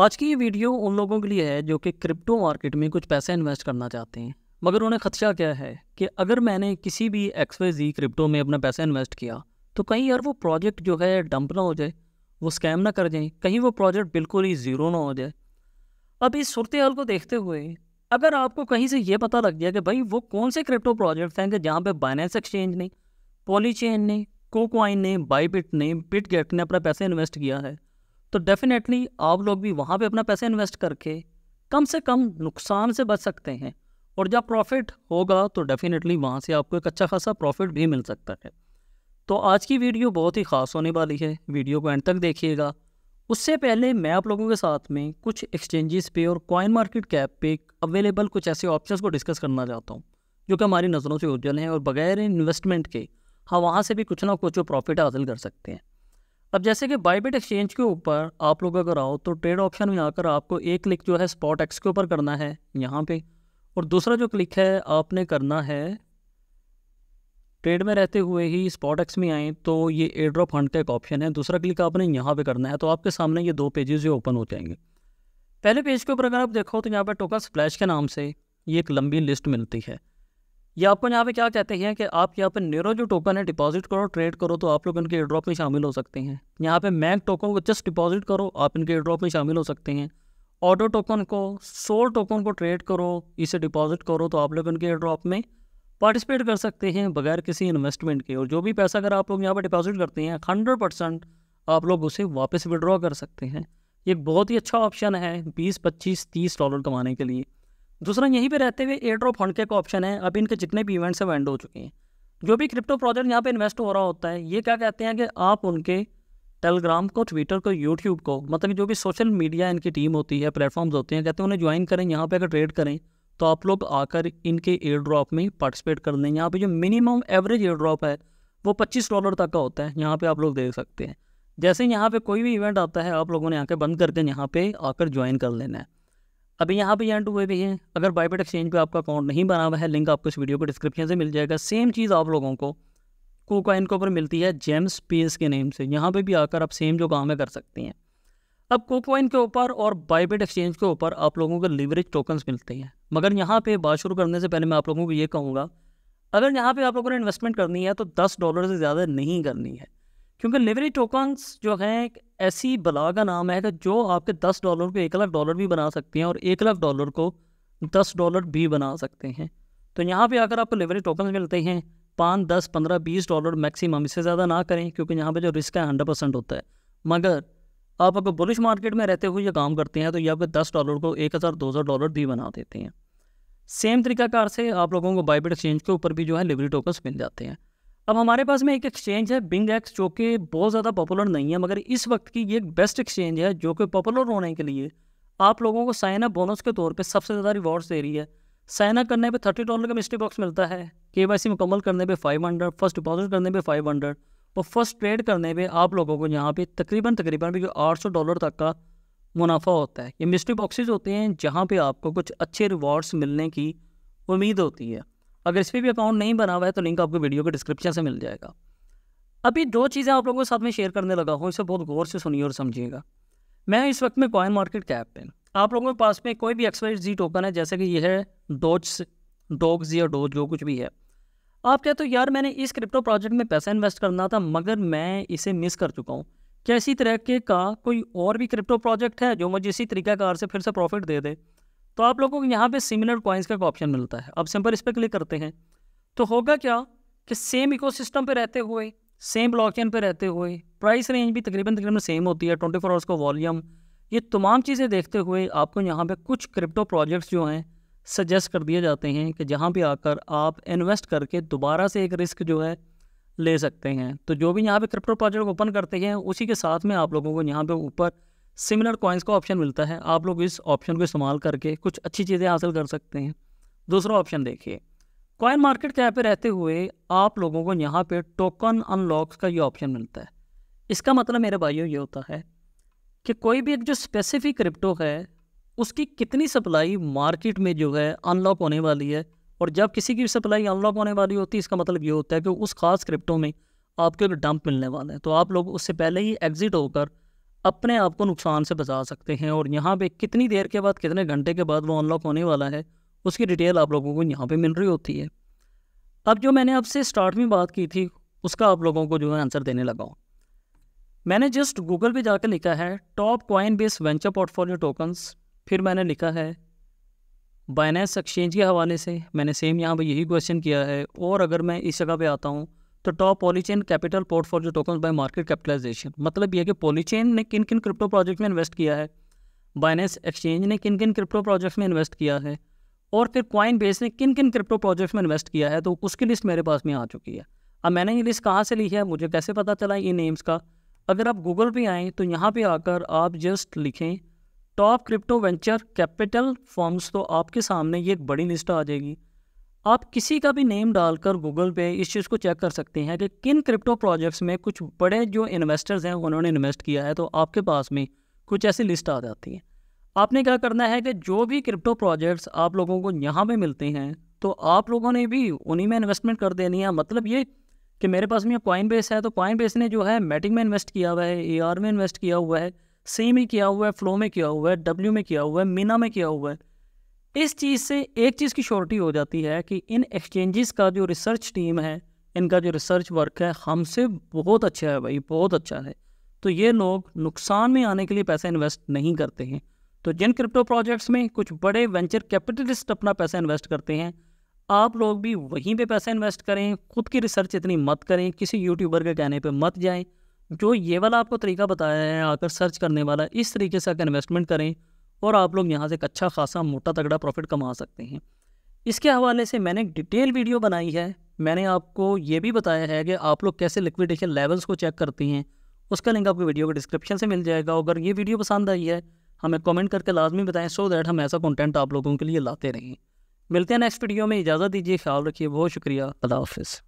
आज की ये वीडियो उन लोगों के लिए है जो कि क्रिप्टो मार्केट में कुछ पैसा इन्वेस्ट करना चाहते हैं मगर उन्हें खदशा क्या है कि अगर मैंने किसी भी एक्स वाई जी क्रिप्टो में अपना पैसा इन्वेस्ट किया तो कहीं यार वो प्रोजेक्ट जो है डंप ना हो जाए वो स्कैम ना कर जाए कहीं वो प्रोजेक्ट बिल्कुल ही ज़ीरो ना हो जाए अब इस सूरत हाल को देखते हुए अगर आपको कहीं से ये पता लग गया कि भाई वो कौन से क्रिप्टो प्रोजेक्ट्स हैं कि जहाँ पर बाइनेंस एक्सचेंज ने पॉलीचेन ने कोकवाइन ने बाईपिट ने बिट गेट ने अपना पैसा इन्वेस्ट किया है तो डेफिनेटली आप लोग भी वहाँ पे अपना पैसा इन्वेस्ट करके कम से कम नुकसान से बच सकते हैं और जब प्रॉफिट होगा तो डेफिनेटली वहाँ से आपको एक अच्छा खासा प्रॉफिट भी मिल सकता है तो आज की वीडियो बहुत ही ख़ास होने वाली है वीडियो को एंड तक देखिएगा उससे पहले मैं आप लोगों के साथ में कुछ एक्सचेंजेस पे और कॉइन मार्केट कैप पे अवेलेबल कुछ ऐसे ऑप्शंस को डिस्कस करना चाहता हूँ जो कि हमारी नज़रों से उज्जवल हैं और बगैर इन्वेस्टमेंट के हम वहाँ से भी कुछ ना कुछ प्रॉफिट हासिल कर सकते हैं अब जैसे कि बाईबिट एक्सचेंज के ऊपर आप लोग अगर आओ तो ट्रेड ऑप्शन में आकर आपको एक क्लिक जो है स्पॉट एक्स के ऊपर करना है यहाँ पे और दूसरा जो क्लिक है आपने करना है ट्रेड में रहते हुए ही स्पॉट एक्स में आए तो ये एड्रॉप फंड का एक ऑप्शन है दूसरा क्लिक आपने यहाँ पे करना है तो आपके सामने ये दो पेजेस जो ओपन हो जाएंगे पहले पेज के ऊपर अगर आप देखो तो यहाँ पर टोकन स्प्लैश के नाम से ये एक लंबी लिस्ट मिलती है ये आपको यहाँ पे क्या कहते हैं कि आप यहाँ पे नेरो जो टोकन है डिपॉजिट करो ट्रेड करो तो आप लोग इनके एड्रॉप में शामिल हो सकते हैं यहाँ पे मैक टोकन को जस्ट डिपॉजिट करो आप इनके एड्रॉप में शामिल हो सकते हैं ऑटो टोकन को सोल टोकन को ट्रेड करो इसे डिपॉजिट करो तो आप लोग इनके एड्रॉप में पार्टिसिपेट कर सकते हैं बगैर किसी इन्वेस्टमेंट के और जो भी पैसा अगर आप लोग यहाँ पर डिपॉजिट करते हैं हंड्रेड परसेंट आप लोग उसे वापस विड्रॉ कर सकते हैं ये बहुत ही अच्छा ऑप्शन है बीस पच्चीस तीस डॉलर कमाने के लिए दूसरा यहीं पे रहते हुए एयर ड्रॉप फंड का ऑप्शन है अब इनके जितने भी इवेंट्स हैं वो एंड हो चुके हैं जो भी क्रिप्टो प्रोजेक्ट यहाँ पे इन्वेस्ट हो रहा होता है ये क्या कहते हैं कि आप उनके टेलीग्राम को ट्विटर को यूट्यूब को मतलब जो भी सोशल मीडिया इनकी टीम होती है प्लेटफॉर्म्स होते हैं कहते हैं उन्हें ज्वाइन करें यहाँ पे अगर ट्रेड करें तो आप लोग आकर इनके एयर ड्रॉप में पार्टिसिपेट कर लें यहाँ पर जो मिनिमम एवरेज एयर ड्रॉप है वो पच्चीस डॉलर तक का होता है यहाँ पर आप लोग देख सकते हैं जैसे यहाँ पर कोई भी इवेंट आता है आप लोगों ने आकर बंद करके यहाँ पर आकर ज्वाइन कर लेना है अभी यहाँ पे एंड हुए भी हैं अगर बाईपेट एक्सचेंज पे आपका अकाउंट नहीं बना हुआ है लिंक आपको इस वीडियो को डिस्क्रिप्शन से मिल जाएगा सेम चीज़ आप लोगों को कोकाइन के ऊपर मिलती है जेम्स पेस के नेम से यहाँ पे भी आकर आप सेम जो काम है कर सकते हैं अब कोकाइन के ऊपर और बाईपेट एक्सचेंज के ऊपर आप लोगों को लिवरेज टोकन्स मिलते हैं मगर यहाँ पर बात शुरू करने से पहले मैं आप लोगों को ये कहूँगा अगर यहाँ पर आप लोगों ने इन्वेस्टमेंट करनी है तो दस डॉलर से ज़्यादा नहीं करनी है क्योंकि लिवरी टोकन्स जो हैं एक ऐसी बला का नाम है कि जो आपके दस डॉलर को एक लाख डॉलर भी बना सकते हैं और एक लाख डॉलर को दस डॉलर भी बना सकते हैं तो यहाँ पे अगर आपको लिवरी टोकन मिलते हैं पाँच दस पंद्रह बीस डॉलर मैक्सिमम इससे ज़्यादा ना करें क्योंकि यहाँ पे जो रिस्क है हंड्रेड परसेंट होता है मगर आप अगर बुलिश मार्केट में रहते हुए ये काम करते हैं तो ये आपके दस डॉलर को एक हज़ार दो हज़ार डॉलर भी बना देते हैं सेम तरीकाकार से आप लोगों को बाइबिट एक्सचेंज के ऊपर भी जो है लिवरी टोकन्स मिल जाते हैं अब हमारे पास में एक एक्सचेंज है बिंग एक्स जो कि बहुत ज़्यादा पॉपुलर नहीं है मगर इस वक्त की ये बेस्ट एक्सचेंज है जो कि पॉपुलर होने के लिए आप लोगों को साइन अप बोनस के तौर पे सबसे ज़्यादा रिवॉर्ड्स दे रही है साइन अप करने पे थर्टी डॉलर का मिस्ट्री बॉक्स मिलता है के वाई सी मुकम्मल करने पर फाइव हंड्रेड फर्स्ट डिपॉजिट करने पर फाइव हंड्रेड और फर्स्ट ट्रेड करने पर आप लोगों को यहाँ पर तकरीबन तकरीबन भी आठ सौ डॉलर तक का मुनाफा होता है ये मिस्ट्री बॉक्सेज होते हैं जहाँ पर आपको कुछ अच्छे रिवॉर्ड्स मिलने की उम्मीद होती है अगर इस पर भी अकाउंट नहीं बना हुआ है तो लिंक आपको वीडियो के डिस्क्रिप्शन से मिल जाएगा अभी दो चीज़ें आप लोगों के साथ में शेयर करने लगा हूँ इसे बहुत गौर से सुनिए और समझिएगा मैं इस वक्त में कॉइन मार्केट कैप पे आप लोगों के पास में कोई भी एक्सपायर जी टोकन है जैसे कि यह है डोज डोग्स या डोज जो कुछ भी है आप कहते हो यार मैंने इस क्रिप्टो प्रोजेक्ट में पैसा इन्वेस्ट करना था मगर मैं इसे मिस कर चुका हूँ क्या इसी तरह के का कोई और भी क्रिप्टो प्रोजेक्ट है जो मुझे इसी तरीक़ाकार से फिर से प्रॉफिट दे दे तो आप लोगों को यहाँ पे सिमिलर कॉइन्स का ऑप्शन मिलता है आप सिंपल इस पर क्लिक करते हैं तो होगा क्या कि सेम इकोसिस्टम पे रहते हुए सेम ब्लॉकचेन पे रहते हुए प्राइस रेंज भी तकरीबन तकरीबन सेम होती है ट्वेंटी फोर आवर्स का वॉल्यूम ये तमाम चीज़ें देखते हुए आपको यहाँ पे कुछ क्रिप्टो प्रोजेक्ट्स जो हैं सजेस्ट कर दिए जाते हैं कि जहाँ पर आकर आप इन्वेस्ट करके दोबारा से एक रिस्क जो है ले सकते हैं तो जो भी यहाँ पे क्रिप्टो प्रोजेक्ट ओपन करते हैं उसी के साथ में आप लोगों को यहाँ पे ऊपर सिमिलर कॉइन्स का ऑप्शन मिलता है आप लोग इस ऑप्शन को इस्तेमाल करके कुछ अच्छी चीज़ें हासिल कर सकते हैं दूसरा ऑप्शन देखिए कॉइन मार्केट कैप पे रहते हुए आप लोगों को यहाँ पे टोकन अनलॉक्स का ये ऑप्शन मिलता है इसका मतलब मेरे भाइयों ये होता है कि कोई भी एक जो स्पेसिफिक क्रिप्टो है उसकी कितनी सप्लाई मार्केट में जो है अनलॉक होने वाली है और जब किसी की सप्लाई अनलॉक होने वाली होती है इसका मतलब ये होता है कि उस खास क्रिप्टो में आपके डंप मिलने वाला है तो आप लोग उससे पहले ही एग्ज़िट होकर अपने आप को नुकसान से बचा सकते हैं और यहाँ पे कितनी देर के बाद कितने घंटे के बाद वो अनलॉक होने वाला है उसकी डिटेल आप लोगों को यहाँ पे मिल रही होती है अब जो मैंने आपसे स्टार्ट में बात की थी उसका आप लोगों को जो है आंसर देने लगा हूँ मैंने जस्ट गूगल पे जाकर लिखा है top Coinbase venture portfolio tokens फिर मैंने लिखा है बाइनेंस एक्सचेंज के हवाले से मैंने सेम यहाँ पर यही क्वेश्चन किया है और अगर मैं इस जगह पर आता हूँ तो top Polychain capital portfolio token by market capitalization मतलब यह कि पॉलीचेन ने किन किन क्रिप्टो प्रोजेक्ट में इन्वेस्ट किया है बाइनेंस एक्सचेंज ने किन किन क्रिप्टो प्रोजेक्ट में इन्वेस्ट किया है और फिर क्वाइन बेस ने किन किन क्रिप्टो प्रोजेक्ट में इन्वेस्ट किया है तो उसकी लिस्ट मेरे पास में आ चुकी है अब मैंने ये लिस्ट कहाँ से ली है मुझे कैसे पता चला ये नेम्स का अगर आप गूगल पर आएँ तो यहाँ पर आकर आप जस्ट लिखें top crypto venture capital firms तो आपके सामने ये एक बड़ी लिस्ट आ जाएगी आप किसी का भी नेम डालकर गूगल पे इस चीज़ को चेक कर सकते हैं कि किन क्रिप्टो प्रोजेक्ट्स में कुछ बड़े जो इन्वेस्टर्स हैं उन्होंने इन्वेस्ट किया है तो आपके पास में कुछ ऐसी लिस्ट आ जाती है आपने क्या करना है कि जो भी क्रिप्टो प्रोजेक्ट्स आप लोगों को यहाँ पे मिलते हैं तो आप लोगों ने भी उन्हीं में इन्वेस्टमेंट कर देनी है मतलब ये कि मेरे पास में कॉइन बेस है तो कॉइन बेस ने जो है मेटिंग में इन्वेस्ट किया हुआ है ए में इन्वेस्ट किया हुआ है सी में किया हुआ है फ्लो में किया हुआ है डब्ल्यू में किया हुआ है मीना में किया हुआ है इस चीज़ से एक चीज़ की श्योरिटी हो जाती है कि इन एक्सचेंजेस का जो रिसर्च टीम है इनका जो रिसर्च वर्क है हमसे बहुत अच्छा है भाई बहुत अच्छा है तो ये लोग नुकसान में आने के लिए पैसा इन्वेस्ट नहीं करते हैं तो जिन क्रिप्टो प्रोजेक्ट्स में कुछ बड़े वेंचर कैपिटलिस्ट अपना पैसा इन्वेस्ट करते हैं आप लोग भी वहीं पे पैसा इन्वेस्ट करें खुद की रिसर्च इतनी मत करें किसी यूट्यूबर के कहने पर मत जाएँ जो ये वाला आपको तरीका बताया है आकर सर्च करने वाला इस तरीके से आकर इन्वेस्टमेंट करें और आप लोग यहाँ से एक अच्छा खासा मोटा तगड़ा प्रॉफिट कमा सकते हैं इसके हवाले से मैंने एक डिटेल वीडियो बनाई है मैंने आपको ये भी बताया है कि आप लोग कैसे लिक्विडेशन लेवल्स को चेक करते हैं उसका लिंक आपको वीडियो के डिस्क्रिप्शन से मिल जाएगा अगर ये वीडियो पसंद आई है हमें कमेंट करके लाजमी बताएं सो दैट हम ऐसा कंटेंट आप लोगों के लिए लाते रहें मिलते हैं नेक्स्ट वीडियो में इजाज़त दीजिए ख्याल रखिए बहुत शुक्रिया अल्लाह हाफिज़